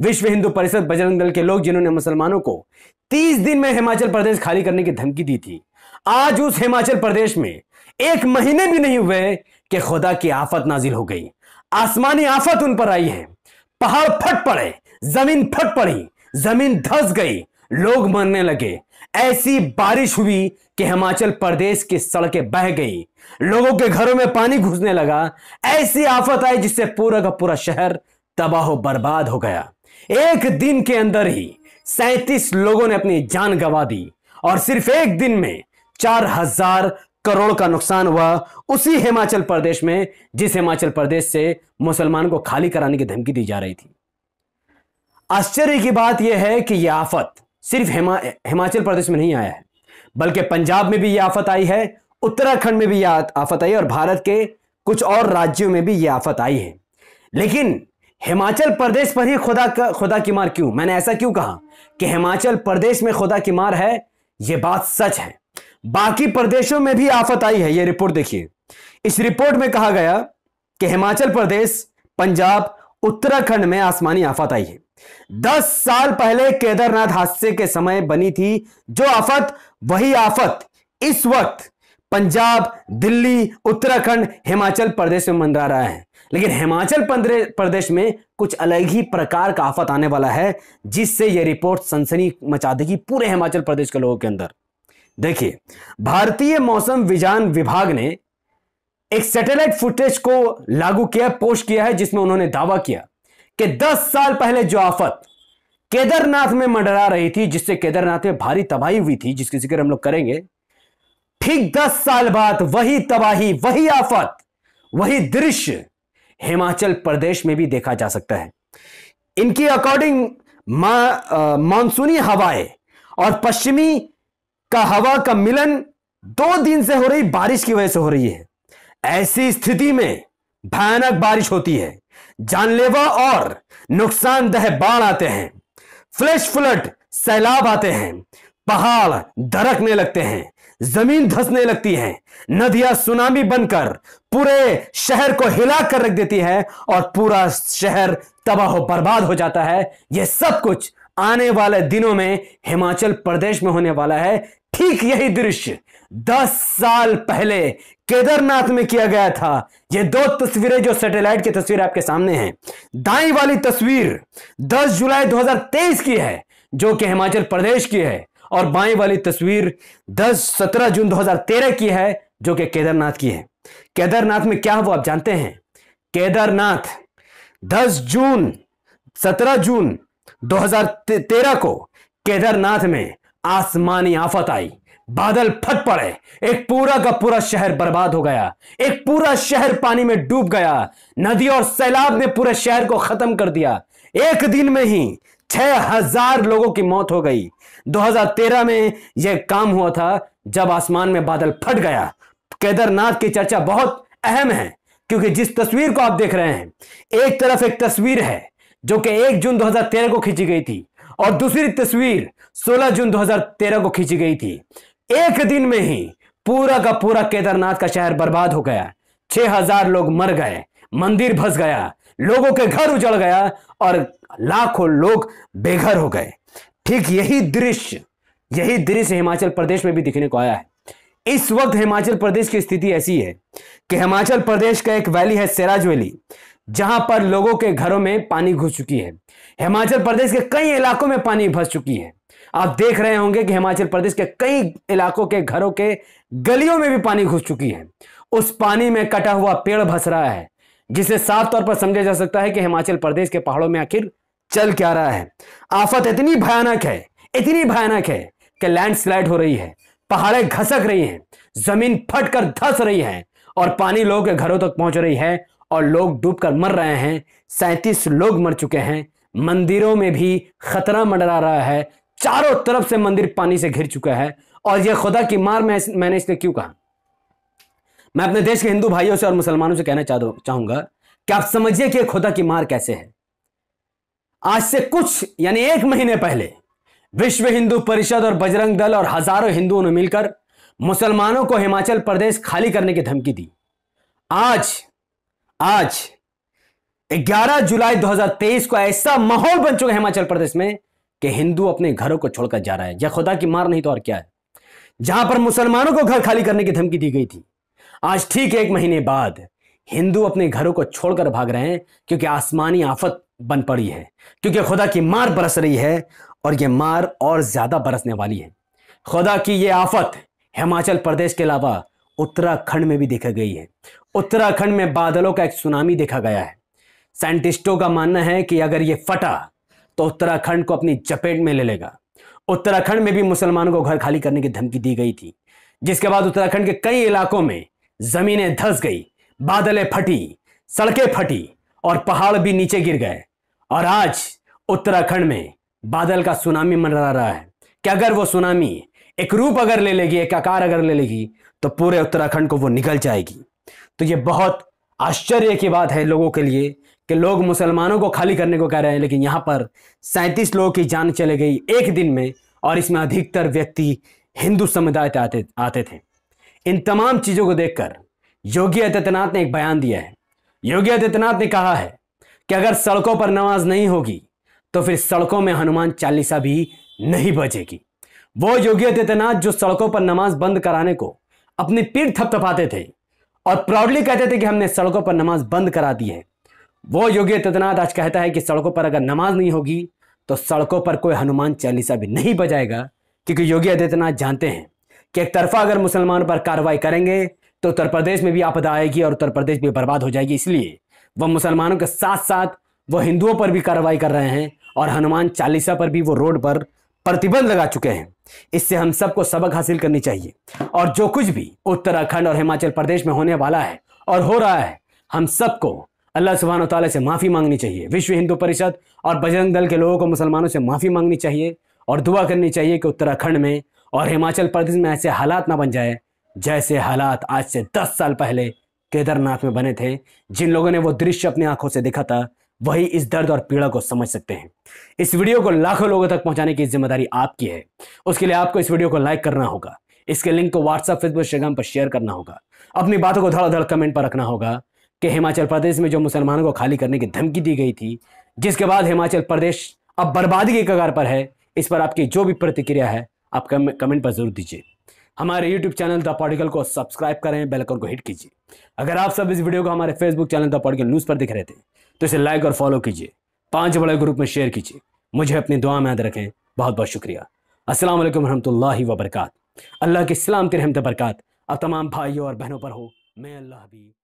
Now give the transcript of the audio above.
विश्व हिंदू परिषद बजरंग दल के लोग जिन्होंने मुसलमानों को 30 दिन में हिमाचल प्रदेश खाली करने की धमकी दी थी आज उस हिमाचल प्रदेश में एक महीने भी नहीं हुए कि खुदा की आफत नाजिल हो गई आसमानी आफत उन पर आई है पहाड़ फट पड़े जमीन फट पड़ी जमीन धस गई लोग मरने लगे ऐसी बारिश हुई कि हिमाचल प्रदेश की सड़कें बह गई लोगों के घरों में पानी घुसने लगा ऐसी आफत आई जिससे पूरा का पूरा शहर तबाह बर्बाद हो गया एक दिन के अंदर ही सैतीस लोगों ने अपनी जान गंवा दी और सिर्फ एक दिन में चार हजार करोड़ का नुकसान हुआ उसी हिमाचल प्रदेश में जिस हिमाचल प्रदेश से मुसलमान को खाली कराने की धमकी दी जा रही थी आश्चर्य की बात यह है कि यह आफत सिर्फ हिमा, हिमाचल प्रदेश में नहीं आया है बल्कि पंजाब में भी यह आफत आई है उत्तराखंड में भी यह आफत आई है और भारत के कुछ और राज्यों में भी यह आफत आई है लेकिन हिमाचल प्रदेश पर ही खुदा खुदा की मार क्यों मैंने ऐसा क्यों कहा कि हिमाचल प्रदेश में खुदा की मार है यह बात सच है बाकी प्रदेशों में भी आफत आई है यह रिपोर्ट देखिए इस रिपोर्ट में कहा गया कि हिमाचल प्रदेश पंजाब उत्तराखंड में आसमानी आफत आई है दस साल पहले केदारनाथ हादसे के समय बनी थी जो आफत वही आफत इस वक्त पंजाब दिल्ली उत्तराखंड हिमाचल प्रदेश में मंडरा रहा है लेकिन हिमाचल प्रदेश में कुछ अलग ही प्रकार का आफत आने वाला है जिससे यह रिपोर्ट सनसनी मचा देगी पूरे हिमाचल प्रदेश के लोगों के अंदर देखिए भारतीय मौसम विज्ञान विभाग ने एक सैटेलाइट फुटेज को लागू किया पोस्ट किया है जिसमें उन्होंने दावा किया कि 10 साल पहले जो आफत केदारनाथ में मंडरा रही थी जिससे केदारनाथ में भारी तबाही हुई थी जिसकी जिक्र हम लोग करेंगे ठीक 10 साल बाद वही तबाही वही आफत वही दृश्य हिमाचल प्रदेश में भी देखा जा सकता है इनकी अकॉर्डिंग मानसूनी हवाएं और पश्चिमी का हवा का मिलन दो दिन से हो रही बारिश की वजह से हो रही है ऐसी स्थिति में भयानक बारिश होती है जानलेवा और नुकसानदह बाढ़ आते हैं फ्लैश फ्लड सैलाब आते हैं पहाड़ दरकने लगते हैं जमीन धसने लगती है नदियां सुनामी बनकर पूरे शहर को हिला कर रख देती है और पूरा शहर तबाह बर्बाद हो जाता है यह सब कुछ आने वाले दिनों में हिमाचल प्रदेश में होने वाला है ठीक यही दृश्य दस साल पहले केदारनाथ में किया गया था ये दो तस्वीरें जो सैटेलाइट की तस्वीर आपके सामने हैं दाई वाली तस्वीर 10 जुलाई 2023 की है जो कि हिमाचल प्रदेश की है और बाएं वाली तस्वीर 10-17 जून 2013 की है जो कि केदारनाथ की है केदारनाथ में क्या वो आप जानते हैं केदारनाथ 10 जून 17 जून 2013 को केदारनाथ में आसमानी आफत आई बादल फट पड़े एक पूरा का पूरा शहर बर्बाद हो गया एक पूरा शहर पानी में डूब गया नदी और सैलाब ने पूरे शहर को खत्म कर दिया एक दिन में ही छह हजार लोगों की मौत हो गई 2013 में यह काम हुआ था जब आसमान में बादल फट गया केदारनाथ की चर्चा बहुत अहम है क्योंकि जिस तस्वीर को आप देख रहे हैं एक तरफ एक तस्वीर है जो कि 1 जून 2013 को खींची गई थी और दूसरी तस्वीर 16 जून 2013 को खींची गई थी एक दिन में ही पूरा का पूरा केदारनाथ का शहर बर्बाद हो गया छह लोग मर गए मंदिर भस गया लोगों के घर उजड़ गया और लाखों लोग बेघर हो गए ठीक यही दृश्य यही दृश्य हिमाचल प्रदेश में भी दिखने को आया है इस वक्त हिमाचल प्रदेश की स्थिति ऐसी है कि हिमाचल प्रदेश का एक वैली है सेराज वैली जहां पर लोगों के घरों में पानी घुस चुकी है हिमाचल प्रदेश के कई इलाकों में पानी भस चुकी है आप देख रहे होंगे कि हिमाचल प्रदेश के कई इलाकों के घरों के गलियों में भी पानी घुस चुकी है उस पानी में कटा हुआ पेड़ भस रहा है जिसे साफ तौर पर समझा जा सकता है कि हिमाचल प्रदेश के पहाड़ों में आखिर चल क्या रहा है आफत इतनी भयानक है इतनी भयानक है कि लैंडस्लाइड हो रही है पहाड़े घसक रही हैं जमीन फट कर धस रही है और पानी लोगों के घरों तक पहुंच रही है और लोग डूबकर मर रहे हैं सैंतीस लोग मर चुके हैं मंदिरों में भी खतरा मंडरा रहा है चारों तरफ से मंदिर पानी से घिर चुका है और यह खुदा की मार मैं मैंने इसलिए क्यों कहा मैं अपने देश के हिंदू भाइयों से और मुसलमानों से कहना चाहूंगा कि आप समझिए कि खुदा की मार कैसे है आज से कुछ यानी एक महीने पहले विश्व हिंदू परिषद और बजरंग दल और हजारों हिंदुओं ने मिलकर मुसलमानों को हिमाचल प्रदेश खाली करने की धमकी दी आज आज 11 जुलाई 2023 को ऐसा माहौल बन चुका है हिमाचल प्रदेश में कि हिंदू अपने घरों को छोड़कर जा रहा है या खुदा की मार नहीं तो और क्या है जहां पर मुसलमानों को घर खाली करने की धमकी दी गई थी आज ठीक एक महीने बाद हिंदू अपने घरों को छोड़कर भाग रहे हैं क्योंकि आसमानी आफत बन पड़ी है क्योंकि खुदा की मार बरस रही है और ये मार और ज़्यादा बरसने वाली है खुदा की यह आफत हिमाचल प्रदेश के अलावा उत्तराखंड में भी देखी गई है उत्तराखंड में बादलों का एक सुनामी देखा गया है साइंटिस्टों का मानना है कि अगर ये फटा तो उत्तराखंड को अपनी चपेट में ले लेगा उत्तराखंड में भी मुसलमानों को घर खाली करने की धमकी दी गई थी जिसके बाद उत्तराखंड के कई इलाकों में जमीनें धस गई बादलें फटी सड़कें फटी और पहाड़ भी नीचे गिर गए और आज उत्तराखंड में बादल का सुनामी मंडरा रहा है कि अगर वो सुनामी एक रूप अगर ले लेगी एक आकार अगर ले लेगी तो पूरे उत्तराखंड को वो निकल जाएगी तो ये बहुत आश्चर्य की बात है लोगों के लिए कि लोग मुसलमानों को खाली करने को कह रहे हैं लेकिन यहाँ पर सैंतीस लोगों की जान चले गई एक दिन में और इसमें अधिकतर व्यक्ति हिंदू समुदाय आते आते थे इन तमाम चीज़ों को देखकर योगी आदित्यनाथ ने एक बयान दिया है योगी आदित्यनाथ ने कहा है कि अगर सड़कों पर नमाज नहीं होगी तो फिर सड़कों में हनुमान चालीसा भी नहीं बचेगी वो योगी आदित्यनाथ जो सड़कों पर नमाज बंद कराने को अपनी पीठ थपथपाते थे और प्राउडली कहते थे कि हमने सड़कों पर नमाज बंद करा दी है वो योगी आदित्यनाथ आज कहता है कि सड़कों पर अगर नमाज नहीं होगी तो सड़कों पर कोई हनुमान चालीसा भी नहीं बजाएगा क्योंकि योगी आदित्यनाथ जानते हैं एक तरफा अगर मुसलमान पर कार्रवाई करेंगे तो उत्तर प्रदेश में भी आपदा आएगी और उत्तर प्रदेश भी बर्बाद हो जाएगी इसलिए वह मुसलमानों के साथ साथ वो हिंदुओं पर भी कार्रवाई कर रहे हैं और हनुमान चालीसा पर भी वो रोड पर प्रतिबंध लगा चुके हैं इससे हम सबको सबक हासिल करनी चाहिए और जो कुछ भी उत्तराखंड और हिमाचल प्रदेश में होने वाला है और हो रहा है हम सबको अल्लाह सुबहान तौ से माफ़ी मांगनी चाहिए विश्व हिंदू परिषद और बजरंग दल के लोगों को मुसलमानों से माफ़ी मांगनी चाहिए और दुआ करनी चाहिए कि उत्तराखंड में और हिमाचल प्रदेश में ऐसे हालात ना बन जाए जैसे हालात आज से दस साल पहले केदारनाथ में बने थे जिन लोगों ने वो दृश्य अपनी आंखों से देखा था वही इस दर्द और पीड़ा को समझ सकते हैं इस वीडियो को लाखों लोगों तक पहुंचाने की जिम्मेदारी आपकी है उसके लिए आपको इस वीडियो को लाइक करना होगा इसके लिंक को व्हाट्सएप फेसबुक इंस्टाग्राम पर शेयर करना होगा अपनी बातों को धड़ाधड़ कमेंट पर रखना होगा कि हिमाचल प्रदेश में जो मुसलमानों को खाली करने की धमकी दी गई थी जिसके बाद हिमाचल प्रदेश अब बर्बादी के कगार पर है इस पर आपकी जो भी प्रतिक्रिया है आप कमेंट पर जरूर दीजिए हमारे यूट्यूब चैनल द पॉडिकल को सब्सक्राइब करें बेल आइकन को हिट कीजिए अगर आप सब इस वीडियो को हमारे Facebook channel the political news पर देख रहे थे तो इसे लाइक और फॉलो कीजिए पांच बड़े ग्रुप में शेयर कीजिए मुझे अपनी दुआ में याद रखें बहुत बहुत शुक्रिया असल वालेकुम रहमतुल्लाहि अल्लाह के सलाम के रहमत बरकत अब तमाम भाइयों और बहनों पर हो मैं अल्लाह भी